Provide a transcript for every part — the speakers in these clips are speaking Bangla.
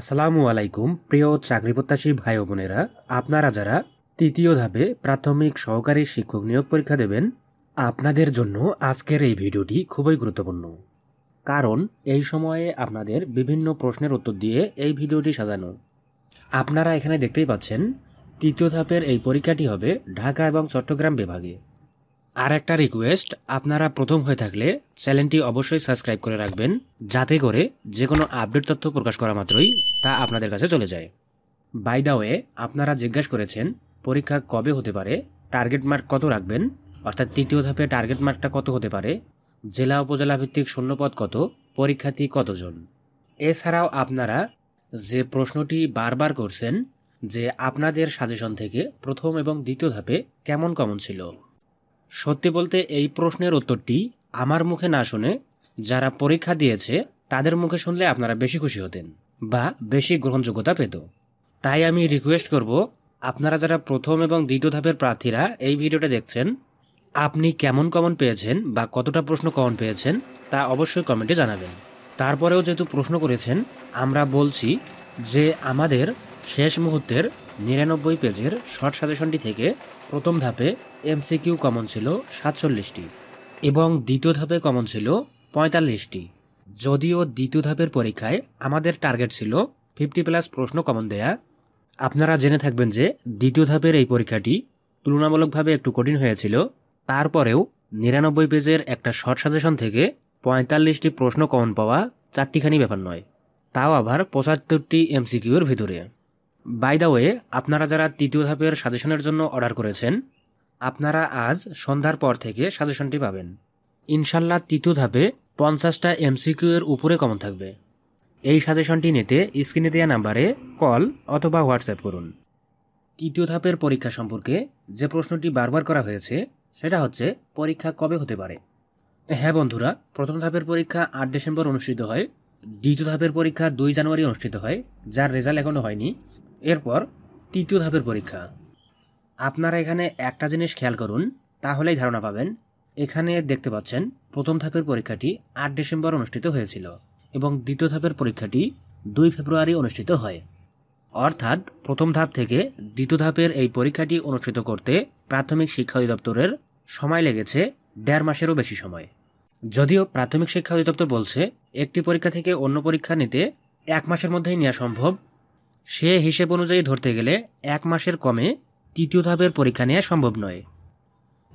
আসসালামু আলাইকুম প্রিয় চাকরি প্রত্যাশী ভাই বোনেরা আপনারা যারা তৃতীয় ধাপে প্রাথমিক সহকারী শিক্ষক নিয়োগ পরীক্ষা দেবেন আপনাদের জন্য আজকের এই ভিডিওটি খুবই গুরুত্বপূর্ণ কারণ এই সময়ে আপনাদের বিভিন্ন প্রশ্নের উত্তর দিয়ে এই ভিডিওটি সাজানো আপনারা এখানে দেখতেই পাচ্ছেন তৃতীয় ধাপের এই পরীক্ষাটি হবে ঢাকা এবং চট্টগ্রাম বিভাগে আর একটা রিকোয়েস্ট আপনারা প্রথম হয়ে থাকলে চ্যানেলটি অবশ্যই সাবস্ক্রাইব করে রাখবেন যাতে করে যে কোনো আপডেট তথ্য প্রকাশ করা মাত্রই তা আপনাদের কাছে চলে যায় বাই দা ওয়ে আপনারা জিজ্ঞাসা করেছেন পরীক্ষা কবে হতে পারে টার্গেট মার্ক কত রাখবেন অর্থাৎ তৃতীয় ধাপে টার্গেট মার্কটা কত হতে পারে জেলা উপজেলা ভিত্তিক শূন্যপদ কত পরীক্ষার্থী কতজন এছাড়াও আপনারা যে প্রশ্নটি বারবার করছেন যে আপনাদের সাজেশন থেকে প্রথম এবং দ্বিতীয় ধাপে কেমন কমন ছিল সত্যি বলতে এই প্রশ্নের উত্তরটি আমার মুখে না শুনে যারা পরীক্ষা দিয়েছে তাদের মুখে শুনলে আপনারা বেশি খুশি হতেন বা বেশি গ্রহণযোগ্যতা পেত তাই আমি রিকোয়েস্ট করব আপনারা যারা প্রথম এবং দ্বিতীয় ধাপের প্রার্থীরা এই ভিডিওটা দেখছেন আপনি কেমন কমন পেয়েছেন বা কতটা প্রশ্ন কমন পেয়েছেন তা অবশ্যই কমেন্টে জানাবেন তারপরেও যেহেতু প্রশ্ন করেছেন আমরা বলছি যে আমাদের শেষ মুহূর্তের নিরানব্বই পেজের শর্ট সাজেশনটি থেকে প্রথম ধাপে এমসিকিউ কমন ছিল সাতচল্লিশটি এবং দ্বিতীয় ধাপে কমন ছিল পঁয়তাল্লিশটি যদিও দ্বিতীয় ধাপের পরীক্ষায় আমাদের টার্গেট ছিল ফিফটি প্লাস প্রশ্ন কমন দেয়া আপনারা জেনে থাকবেন যে দ্বিতীয় ধাপের এই পরীক্ষাটি তুলনামূলকভাবে একটু কঠিন হয়েছিল তারপরেও নিরানব্বই পেজের একটা শর্ট সাজেশন থেকে পঁয়তাল্লিশটি প্রশ্ন কমন পাওয়া চারটিখানি ব্যাপার নয় তাও আবার পঁচাত্তরটি এমসিকিউর ভিতরে বাই দা ওয়ে আপনারা যারা তৃতীয় ধাপের সাজেশনের জন্য অর্ডার করেছেন আপনারা আজ সন্ধ্যার পর থেকে সাজেশনটি পাবেন ইনশাল্লাহ তৃতীয় ধাপে পঞ্চাশটা এমসিকিউ এর উপরে কমন থাকবে এই সাজেশনটি নিতে স্ক্রিনে দেওয়া নাম্বারে কল অথবা হোয়াটসঅ্যাপ করুন তৃতীয় ধাপের পরীক্ষা সম্পর্কে যে প্রশ্নটি বারবার করা হয়েছে সেটা হচ্ছে পরীক্ষা কবে হতে পারে হ্যাঁ বন্ধুরা প্রথম ধাপের পরীক্ষা আট ডিসেম্বর অনুষ্ঠিত হয় দ্বিতীয় ধাপের পরীক্ষা দুই জানুয়ারি অনুষ্ঠিত হয় যার রেজাল্ট এখনও হয়নি এরপর তৃতীয় ধাপের পরীক্ষা আপনারা এখানে একটা জিনিস খেয়াল করুন তাহলেই ধারণা পাবেন এখানে দেখতে পাচ্ছেন প্রথম ধাপের পরীক্ষাটি আট ডিসেম্বর অনুষ্ঠিত হয়েছিল এবং দ্বিতীয় ধাপের পরীক্ষাটি দুই ফেব্রুয়ারি অনুষ্ঠিত হয় অর্থাৎ প্রথম ধাপ থেকে দ্বিতীয় ধাপের এই পরীক্ষাটি অনুষ্ঠিত করতে প্রাথমিক শিক্ষা অধিদপ্তরের সময় লেগেছে দেড় মাসেরও বেশি সময় যদিও প্রাথমিক শিক্ষা অধিদপ্তর বলছে একটি পরীক্ষা থেকে অন্য পরীক্ষা নিতে এক মাসের মধ্যেই নেওয়া সম্ভব সে হিসেব অনুযায়ী ধরতে গেলে এক মাসের কমে তৃতীয় ধাপের পরীক্ষা নেওয়া সম্ভব নয়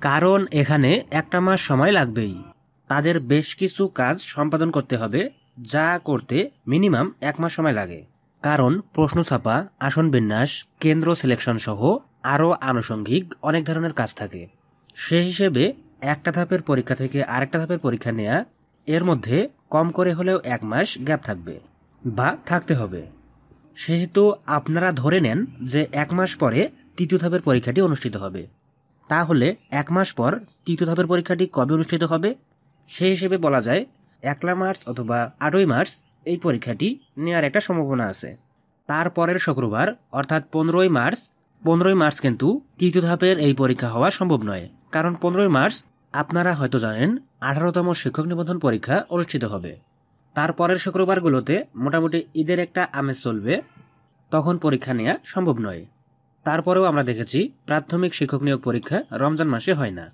কারণ এখানে একটা মাস সময় লাগবেই তাদের বেশ কিছু কাজ সম্পাদন করতে হবে যা করতে মিনিমাম এক মাস সময় লাগে কারণ প্রশ্ন ছাপা আসন বিন্যাস কেন্দ্র সিলেকশন সহ আরও আনুষঙ্গিক অনেক ধরনের কাজ থাকে সে হিসেবে একটা ধাপের পরীক্ষা থেকে আরেকটা ধাপের পরীক্ষা নেয়া এর মধ্যে কম করে হলেও এক মাস গ্যাপ থাকবে বা থাকতে হবে সেহেতু আপনারা ধরে নেন যে এক মাস পরে তৃতীয় ধাপের পরীক্ষাটি অনুষ্ঠিত হবে তাহলে এক মাস পর তৃতীয় ধাপের পরীক্ষাটি কবে অনুষ্ঠিত হবে সে হিসেবে বলা যায় একলা মার্চ অথবা আটই মার্চ এই পরীক্ষাটি নেওয়ার একটা সম্ভাবনা আছে তারপরের শুক্রবার অর্থাৎ পনেরোই মার্চ পনেরোই মার্চ কিন্তু তৃতীয় ধাপের এই পরীক্ষা হওয়া সম্ভব নয় কারণ পনেরোই মার্চ আপনারা হয়তো জানেন আঠারোতম শিক্ষক নিবন্ধন পরীক্ষা অনুষ্ঠিত হবে তারপরের শুক্রবারগুলোতে মোটামুটি ঈদের একটা আমেজ চলবে তখন পরীক্ষা নেওয়া সম্ভব নয় তারপরেও আমরা দেখেছি প্রাথমিক শিক্ষক নিয়োগ পরীক্ষা রমজান মাসে হয় না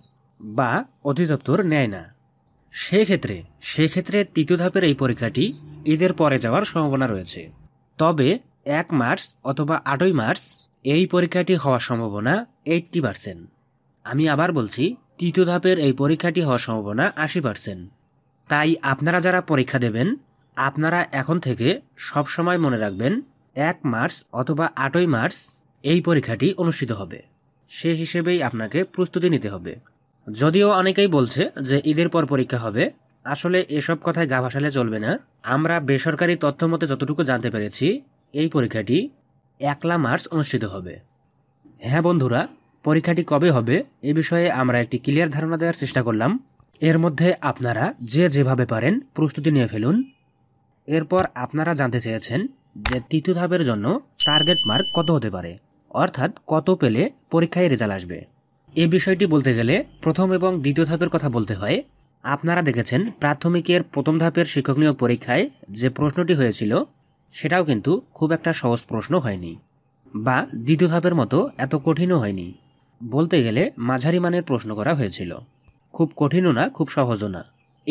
বা অধিদপ্তর নেয় না সেক্ষেত্রে সেক্ষেত্রে তৃতীয় ধাপের এই পরীক্ষাটি ঈদের পরে যাওয়ার সম্ভাবনা রয়েছে তবে এক মার্চ অথবা আটই মার্চ এই পরীক্ষাটি হওয়ার সম্ভাবনা এইটটি পার্সেন্ট আমি আবার বলছি তৃতীয় ধাপের এই পরীক্ষাটি হওয়ার সম্ভাবনা আশি পার্সেন্ট তাই আপনারা যারা পরীক্ষা দেবেন আপনারা এখন থেকে সব সময় মনে রাখবেন এক মার্চ অথবা আটই মার্চ এই পরীক্ষাটি অনুষ্ঠিত হবে সে হিসেবেই আপনাকে প্রস্তুতি নিতে হবে যদিও অনেকেই বলছে যে ঈদের পর পরীক্ষা হবে আসলে এসব কথায় গা ভাসালে চলবে না আমরা বেসরকারি তথ্য মতে যতটুকু জানতে পেরেছি এই পরীক্ষাটি একলা মার্চ অনুষ্ঠিত হবে হ্যাঁ বন্ধুরা পরীক্ষাটি কবে হবে এ বিষয়ে আমরা একটি ক্লিয়ার ধারণা দেওয়ার চেষ্টা করলাম এর মধ্যে আপনারা যে যেভাবে পারেন প্রস্তুতি নিয়ে ফেলুন এরপর আপনারা জানতে চেয়েছেন যে তৃতীয় ধাপের জন্য টার্গেট মার্ক কত হতে পারে অর্থাৎ কত পেলে পরীক্ষায় রেজাল্ট আসবে এ বিষয়টি বলতে গেলে প্রথম এবং দ্বিতীয় ধাপের কথা বলতে হয় আপনারা দেখেছেন প্রাথমিকের প্রথম ধাপের শিক্ষক নিয়োগ পরীক্ষায় যে প্রশ্নটি হয়েছিল সেটাও কিন্তু খুব একটা সহজ প্রশ্ন হয়নি বা দ্বিতীয় ধাপের মতো এত কঠিনও হয়নি বলতে গেলে মাঝারি মানের প্রশ্ন করা হয়েছিল খুব কঠিনও না খুব সহজও না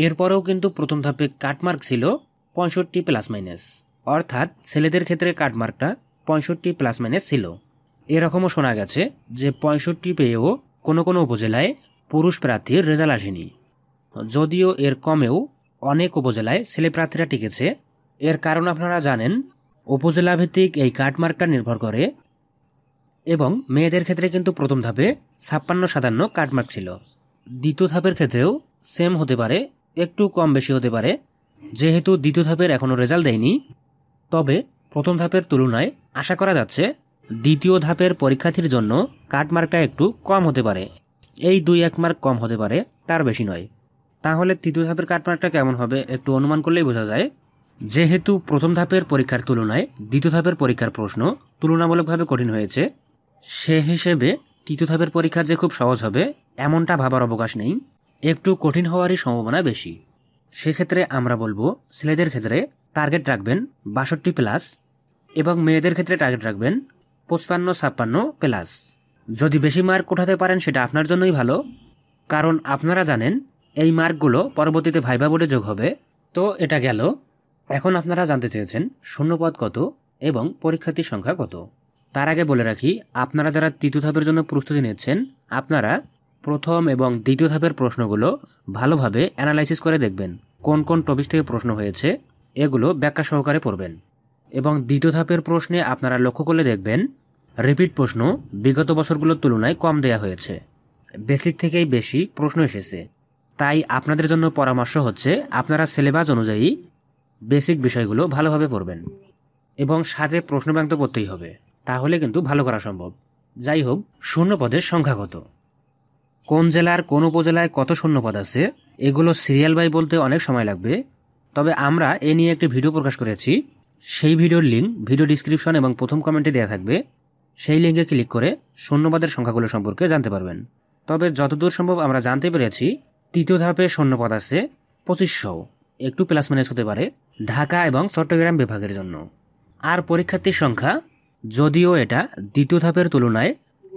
এরপরেও কিন্তু প্রথম ধাপে কাটমার্ক ছিল পঁয়ষট্টি প্লাস মাইনাস অর্থাৎ ছেলেদের ক্ষেত্রে কাটমার্কটা পঁয়ষট্টি প্লাস মাইনাস ছিল এরকমও শোনা গেছে যে পঁয়ষট্টি পেয়েও কোনো কোনো উপজেলায় পুরুষ প্রার্থীর রেজাল্ট আসেনি যদিও এর কমেও অনেক উপজেলায় ছেলে প্রার্থীরা টিকেছে এর কারণ আপনারা জানেন উপজেলাভিত্তিক এই কাটমার্কটা নির্ভর করে এবং মেয়েদের ক্ষেত্রে কিন্তু প্রথম ধাপে ছাপ্পান্ন সাতান্ন কাটমার্ক ছিল দ্বিতীয় ধাপের ক্ষেত্রেও সেম হতে পারে একটু কম বেশি হতে পারে যেহেতু দ্বিতীয় ধাপের এখনও রেজাল্ট দেয়নি তবে প্রথম ধাপের তুলনায় আশা করা যাচ্ছে দ্বিতীয় ধাপের পরীক্ষার্থীর জন্য কাটমার্কটা একটু কম হতে পারে এই দুই এক মার্ক কম হতে পারে তার বেশি নয় তাহলে তৃতীয় ধাপের কাটমার্কটা কেমন হবে একটু অনুমান করলেই বোঝা যায় যেহেতু প্রথম ধাপের পরীক্ষার তুলনায় দ্বিতীয় ধাপের পরীক্ষার প্রশ্ন তুলনামূলকভাবে কঠিন হয়েছে সে হিসেবে তৃতীয় ধাপের পরীক্ষা যে খুব সহজ হবে এমনটা ভাবার অবকাশ নেই একটু কঠিন হওয়ারই সম্ভাবনা বেশি সেক্ষেত্রে আমরা বলবো ছেলেদের ক্ষেত্রে টার্গেট রাখবেন বাষট্টি প্লাস এবং মেয়েদের ক্ষেত্রে টার্গেট রাখবেন পঁচপান্ন ছাপ্পান্ন প্লাস যদি বেশি মার্ক ওঠাতে পারেন সেটা আপনার জন্যই ভালো কারণ আপনারা জানেন এই মার্কগুলো পরবর্তীতে ভাইবা বোর্ডে যোগ হবে তো এটা গেল এখন আপনারা জানতে চেয়েছেন শূন্যপদ কত এবং পরীক্ষার্থীর সংখ্যা কত তার আগে বলে রাখি আপনারা যারা তৃতীয় ধাপের জন্য প্রস্তুতি নিচ্ছেন আপনারা প্রথম এবং দ্বিতীয় ধাপের প্রশ্নগুলো ভালোভাবে অ্যানালাইসিস করে দেখবেন কোন কোন টপিক থেকে প্রশ্ন হয়েছে এগুলো ব্যাখ্যা সহকারে পড়বেন এবং দ্বিতীয় ধাপের প্রশ্নে আপনারা লক্ষ্য করলে দেখবেন রিপিট প্রশ্ন বিগত বছরগুলোর তুলনায় কম দেয়া হয়েছে বেসিক থেকেই বেশি প্রশ্ন এসেছে তাই আপনাদের জন্য পরামর্শ হচ্ছে আপনারা সিলেবাস অনুযায়ী বেসিক বিষয়গুলো ভালোভাবে পড়বেন এবং সাথে প্রশ্ন ব্যাংক করতেই হবে তাহলে কিন্তু ভালো করা সম্ভব যাই হোক শূন্যপদের সংখ্যা কত কোন জেলার কোন উপজেলায় কত শূন্যপদ আছে এগুলো সিরিয়াল বাই বলতে অনেক সময় লাগবে তবে আমরা এ নিয়ে একটি ভিডিও প্রকাশ করেছি সেই ভিডিওর লিঙ্ক ভিডিও ডিসক্রিপশন এবং প্রথম কমেন্টে দেওয়া থাকবে সেই লিঙ্কে ক্লিক করে শূন্যপদের সংখ্যাগুলো সম্পর্কে জানতে পারবেন তবে যতদূর সম্ভব আমরা জানতে পেরেছি তৃতীয় ধাপে শূন্যপদ আছে পঁচিশশো একটু প্লাস মাইনাস হতে পারে ঢাকা এবং চট্টগ্রাম বিভাগের জন্য আর পরীক্ষার্থীর সংখ্যা যদিও এটা দ্বিতীয় ধাপের তুলনায়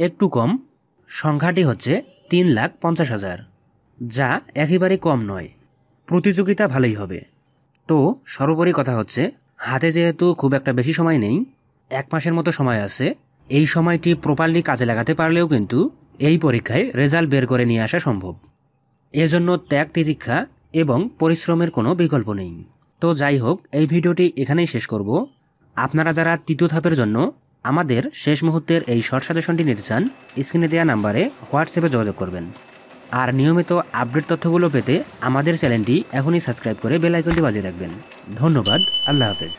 একটু কম সংখ্যাটি হচ্ছে তিন লাখ পঞ্চাশ হাজার যা একেবারে কম নয় প্রতিযোগিতা ভালোই হবে তো সর্বোপরি কথা হচ্ছে হাতে যেহেতু খুব একটা বেশি সময় নেই এক মাসের মতো সময় আছে এই সময়টি প্রপারলি কাজে লাগাতে পারলেও কিন্তু এই পরীক্ষায় রেজাল্ট বের করে নিয়ে আসা সম্ভব এজন্য ত্যাগ তিতিক্ষা এবং পরিশ্রমের কোনো বিকল্প নেই তো যাই হোক এই ভিডিওটি এখানেই শেষ করব আপনারা যারা তৃতীয় ধাপের জন্য আমাদের শেষ মুহূর্তের এই শর্ট সাজেশনটি নিতে চান স্ক্রিনে দেওয়া নাম্বারে হোয়াটসঅ্যাপে যোগাযোগ করবেন আর নিয়মিত আপডেট তথ্যগুলো পেতে আমাদের চ্যানেলটি এখনই সাবস্ক্রাইব করে বেলাইকনটি বাজিয়ে রাখবেন ধন্যবাদ আল্লাহ হাফেজ